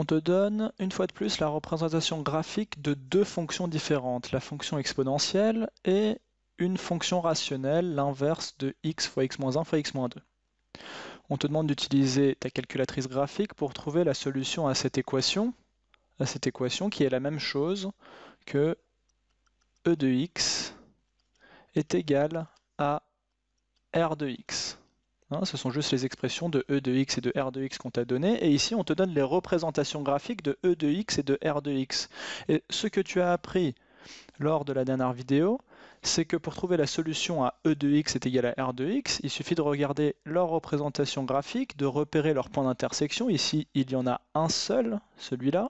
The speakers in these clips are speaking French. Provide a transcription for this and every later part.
On te donne une fois de plus la représentation graphique de deux fonctions différentes, la fonction exponentielle et une fonction rationnelle, l'inverse de x fois x-1 moins fois x-2. moins On te demande d'utiliser ta calculatrice graphique pour trouver la solution à cette équation, à cette équation qui est la même chose que e de x est égal à r de x. Hein, ce sont juste les expressions de E de x et de R de x qu'on t'a donné. Et ici, on te donne les représentations graphiques de E de x et de R de x. Et ce que tu as appris lors de la dernière vidéo, c'est que pour trouver la solution à E de x est égale à R de x, il suffit de regarder leur représentation graphique, de repérer leur point d'intersection, ici il y en a un seul, celui-là,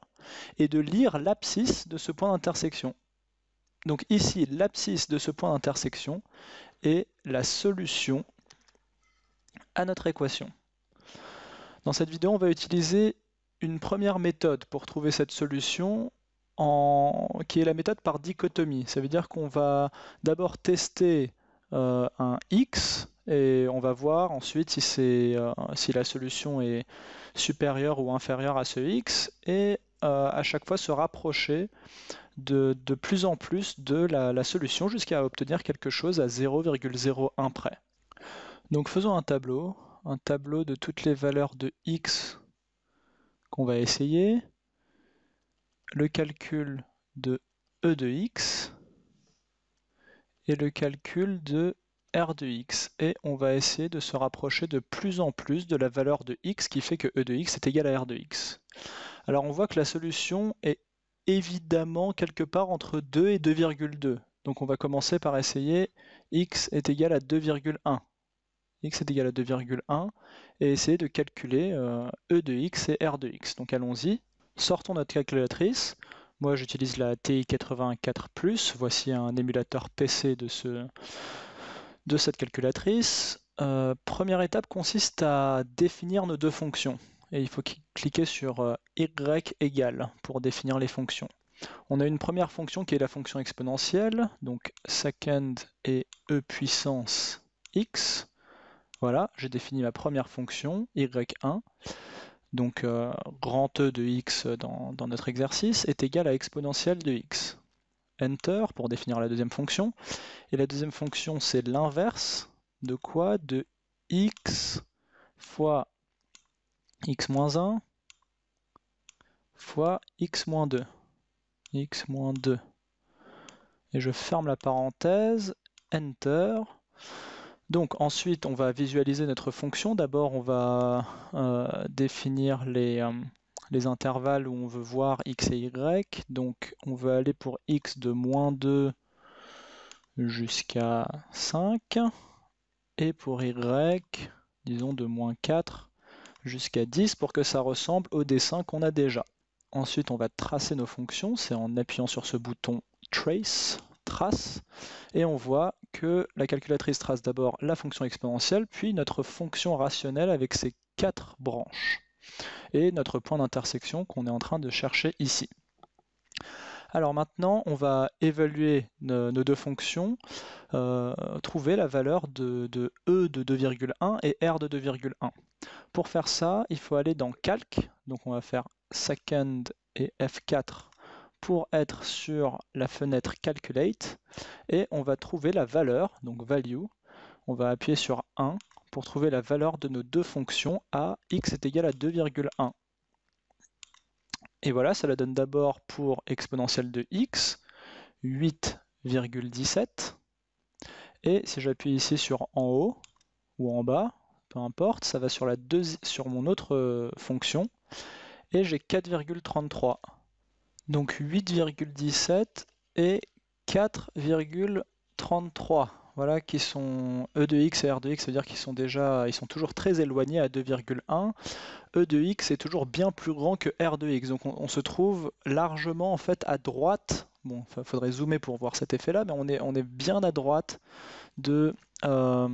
et de lire l'abscisse de ce point d'intersection. Donc ici, l'abscisse de ce point d'intersection est la solution notre équation. Dans cette vidéo, on va utiliser une première méthode pour trouver cette solution, qui est la méthode par dichotomie. Ça veut dire qu'on va d'abord tester euh, un x et on va voir ensuite si, euh, si la solution est supérieure ou inférieure à ce x et euh, à chaque fois se rapprocher de, plus en plus de la solution jusqu'à obtenir quelque chose à 0,01 près. Donc faisons un tableau, un tableau de toutes les valeurs de x qu'on va essayer, le calcul de e de x et le calcul de r de x. Et on va essayer de se rapprocher de plus en plus de la valeur de x qui fait que e de x est égal à r de x. Alors on voit que la solution est évidemment quelque part entre 2 et 2,2. Donc on va commencer par essayer x est égal à 2,1 x est égal à 2,1 et essayer de calculer euh, e de x et r de x. Donc allons-y, sortons notre calculatrice. Moi j'utilise la TI-84+, voici un émulateur PC de, cette calculatrice. Euh, première étape consiste à définir nos deux fonctions. Et il faut cliquer sur euh, y égale pour définir les fonctions. On a une première fonction qui est la fonction exponentielle, donc second et e puissance x. Voilà, j'ai défini ma première fonction, y1, donc euh, grand E de x dans, notre exercice, est égal à exponentielle de x. Enter pour définir la deuxième fonction. Et la deuxième fonction, c'est l'inverse de quoi De x fois x-1 moins fois x-2. x-2. Et je ferme la parenthèse, enter. Donc ensuite, on va visualiser notre fonction. D'abord, on va euh, définir euh, les, intervalles où on veut voir x et y. Donc on veut aller pour x de moins 2 jusqu'à 5. Et pour y, disons de moins 4 jusqu'à 10 pour que ça ressemble au dessin qu'on a déjà. Ensuite, on va tracer nos fonctions. C'est en appuyant sur ce bouton Trace, trace, et on voit que la calculatrice trace d'abord la fonction exponentielle, puis notre fonction rationnelle avec ses quatre branches, et notre point d'intersection qu'on est en train de chercher ici. Alors maintenant, on va évaluer nos, deux fonctions, euh, trouver la valeur de, de E de 2,1 et R de 2,1. Pour faire ça, il faut aller dans Calc, donc on va faire Second et F4 pour être sur la fenêtre Calculate et on va trouver la valeur, donc value. On va appuyer sur 1 pour trouver la valeur de nos deux fonctions à x est égal à 2,1. Et voilà, ça la donne d'abord pour exponentielle de x, 8,17. Et si j'appuie ici sur en haut ou en bas, peu importe, ça va sur, la sur mon autre euh, fonction. Et j'ai 4,33. Donc 8,17 et 4,33. Voilà, qui sont E de x et R de x, c'est-à-dire qu'ils sont déjà, ils sont toujours très éloignés à 2,1. E de x est toujours bien plus grand que R de x, donc on, se trouve largement en fait à droite. Bon, il faudrait zoomer pour voir cet effet-là, mais on est, on est bien à droite de, euh,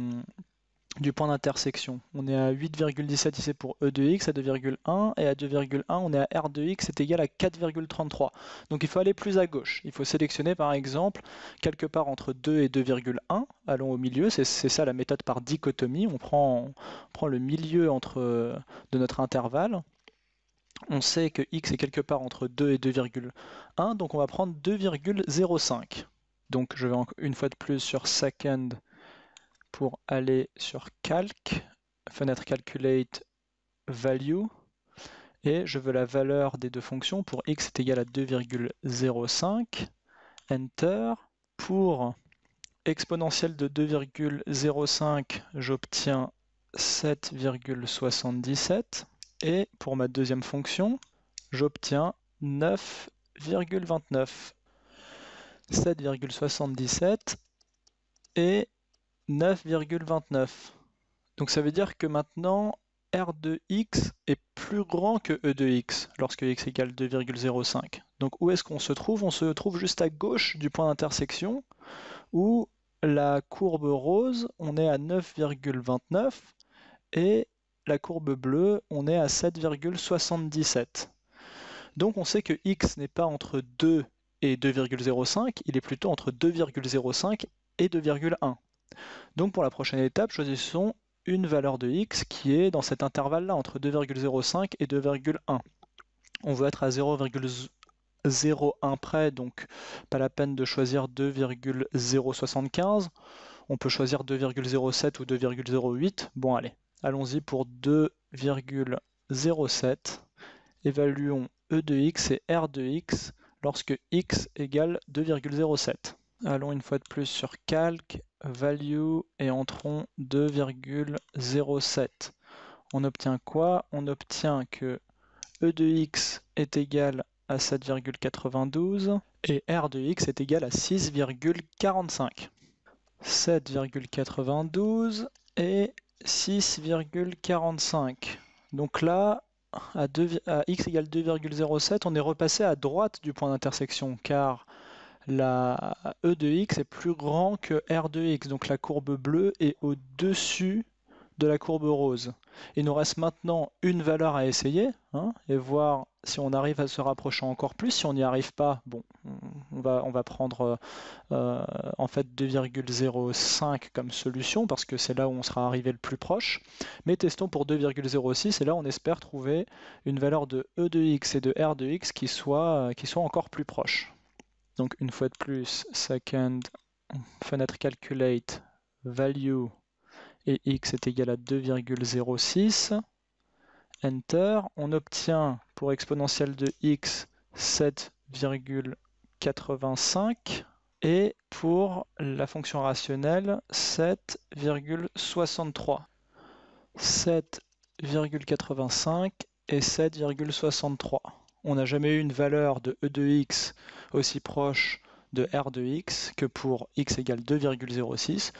du point d'intersection. On est à 8,17 ici pour E de x à 2,1 et à 2,1 on est à R de x est égal à 4,33. Donc il faut aller plus à gauche. Il faut sélectionner par exemple quelque part entre 2 et 2,1. Allons au milieu, c'est ça la méthode par dichotomie. On prend, prend le milieu entre, de notre intervalle. On sait que x est quelque part entre 2 et 2,1, donc on va prendre 2,05. Donc je vais une fois de plus sur second pour aller sur Calc, fenêtre Calculate Value, et je veux la valeur des deux fonctions pour x est égal à 2,05, Enter. Pour exponentielle de 2,05, j'obtiens 7,77, et pour ma deuxième fonction, j'obtiens 9,29. 7,77 et 9,29. Donc ça veut dire que maintenant R de x est plus grand que E de x lorsque x égale 2,05. Donc où est-ce qu'on se trouve On se trouve juste à gauche du point d'intersection où la courbe rose, on est à 9,29 et la courbe bleue, on est à 7,77. Donc on sait que x n'est pas entre 2 et 2,05, il est plutôt entre 2,05 et 2,1. Donc pour la prochaine étape, choisissons une valeur de x qui est dans cet intervalle-là, entre 2,05 et 2,1. On veut être à 0,01 près, donc pas la peine de choisir 2,075. On peut choisir 2,07 ou 2,08. Bon allez, allons-y pour 2,07. Évaluons e de x et r de x lorsque x égale 2,07. Allons une fois de plus sur calque, value et entrons 2,07. On obtient quoi On obtient que E de x est égal à 7,92 et R de x est égal à 6,45. 7,92 et 6,45. Donc là, à, à x égale 2,07, on est repassé à droite du point d'intersection car la E de x est plus grand que R de x, donc la courbe bleue est au-dessus de la courbe rose. Il nous reste maintenant une valeur à essayer hein, et voir si on arrive à se rapprocher encore plus. Si on n'y arrive pas, bon, on va, prendre euh, en fait 2,05 comme solution parce que c'est là où on sera arrivé le plus proche. Mais testons pour 2,06 et là on espère trouver une valeur de E de x et de R de x qui soit, qui soit encore plus proche. Donc une fois de plus, second, fenêtre calculate, value, et x est égal à 2,06. Enter, on obtient pour exponentielle de x 7,85 et pour la fonction rationnelle 7,63. 7,85 et 7,63. On n'a jamais eu une valeur de e de x aussi proche de R de x que pour x égale 2,06.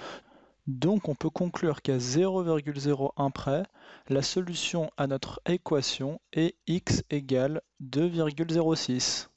Donc on peut conclure qu'à 0,01 près, la solution à notre équation est x égale 2,06.